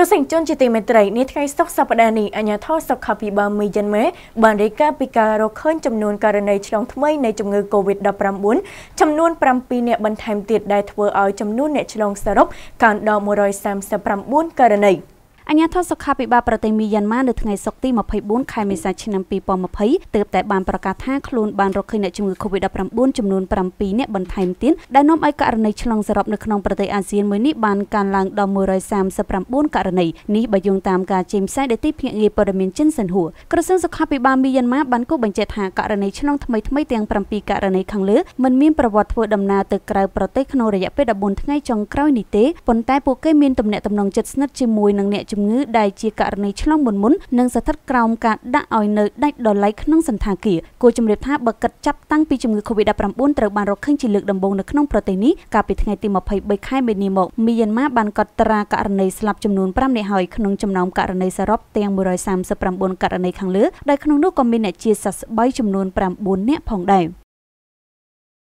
ទស្សនិកជនជាទីមេត្រីនេះថ្ងៃសុក្រសប្តាហ៍នេះអាញាធរសុខាភិបាលមីយ៉ាន់ម៉េបានរាយការណ៍ពីការរកឃើញចំនួនករណីឆ្លងថ្មីនៃជំងឺ Covid-19 ចំនួន7អ្នកបន្ថែមទៀតដែលធ្វើឲ្យចំនួនអ្នកឆ្លងសរុបកើនដល់139ករណី។អាញាធរសុខាភិបាលប្រទេសមីយ៉ាន់ម៉ានៅថ្ងៃសុក្រទី24ខែមេសាឆ្នាំ2020ទើបតែបានប្រកាសថាខ្លួនបានរកឃើញអ្នកជំងឺ Covid-19 ចំនួន7នាក់បន្ថែមទៀតដែលនាំឲ្យករណីឆ្លងសរុបនៅក្នុងប្រទេសអាស៊ានមួយនេះបានកើនឡើងដល់139ករណីនេះបើយោងតាមការចេញផ្សាយដែលទីភ្នាក់ងារព័ត៌មានចិនសិនហួរក្រសួងសុខាភិបាលមីយ៉ាន់ម៉ាបានគូបញ្ជាក់ថាករណីឆ្លងថ្មីថ្មីទាំង7ករណីខាងលើមិនមានប្រវត្តិធ្វើដំណើរទៅក្រៅប្រទេសក្នុងរយៈពេល14ថ្ងៃចុងក្រោយនេះទេប៉ុន្តែពួកគេមានទំនាក់ទំនងជិតស្និទ្ធជាមួយនឹងអ្នកជំជំងឺដែលជាករណីឆ្លងមុនមុននិងស្ថិតក្រោមការដាក់ឲ្យនៅដាច់ដោយឡែកក្នុងសន្តាគារគួរជំរាបថាបើកិត្តចាប់តាំងពីជំងឺ Covid-19 ត្រូវបានរកឃើញជាលើកដំបូងនៅក្នុងប្រទេសនេះកាលពីថ្ងៃទី23ខែមីនាមកមីយ៉ាន់ម៉ាបានកត់ត្រាករណីស្លាប់ចំនួន5នាក់ហើយក្នុងចំណោមករណីសរុបទាំង139ករណីខាងលើដែលក្នុងនោះក៏មានអ្នកជាសះស្បើយចំនួន9នាក់ផងដែរ